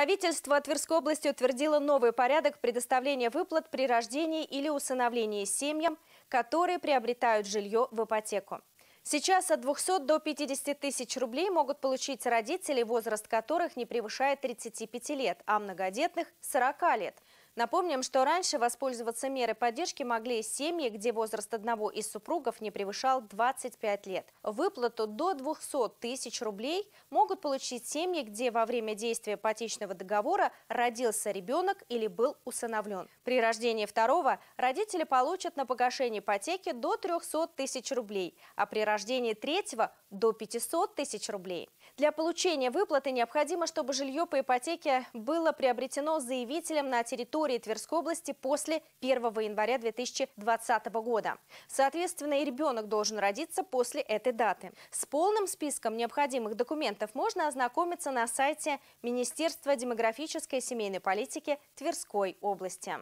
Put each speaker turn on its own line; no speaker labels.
Правительство Тверской области утвердило новый порядок предоставления выплат при рождении или усыновлении семьям, которые приобретают жилье в ипотеку. Сейчас от 200 до 50 тысяч рублей могут получить родители, возраст которых не превышает 35 лет, а многодетных – 40 лет – Напомним, что раньше воспользоваться мерой поддержки могли семьи, где возраст одного из супругов не превышал 25 лет. Выплату до 200 тысяч рублей могут получить семьи, где во время действия ипотечного договора родился ребенок или был усыновлен. При рождении второго родители получат на погашение ипотеки до 300 тысяч рублей, а при рождении третьего – до 500 тысяч рублей. Для получения выплаты необходимо, чтобы жилье по ипотеке было приобретено заявителем на территории территории Тверской области после 1 января 2020 года. Соответственно, и ребенок должен родиться после этой даты. С полным списком необходимых документов можно ознакомиться на сайте Министерства демографической и семейной политики Тверской области.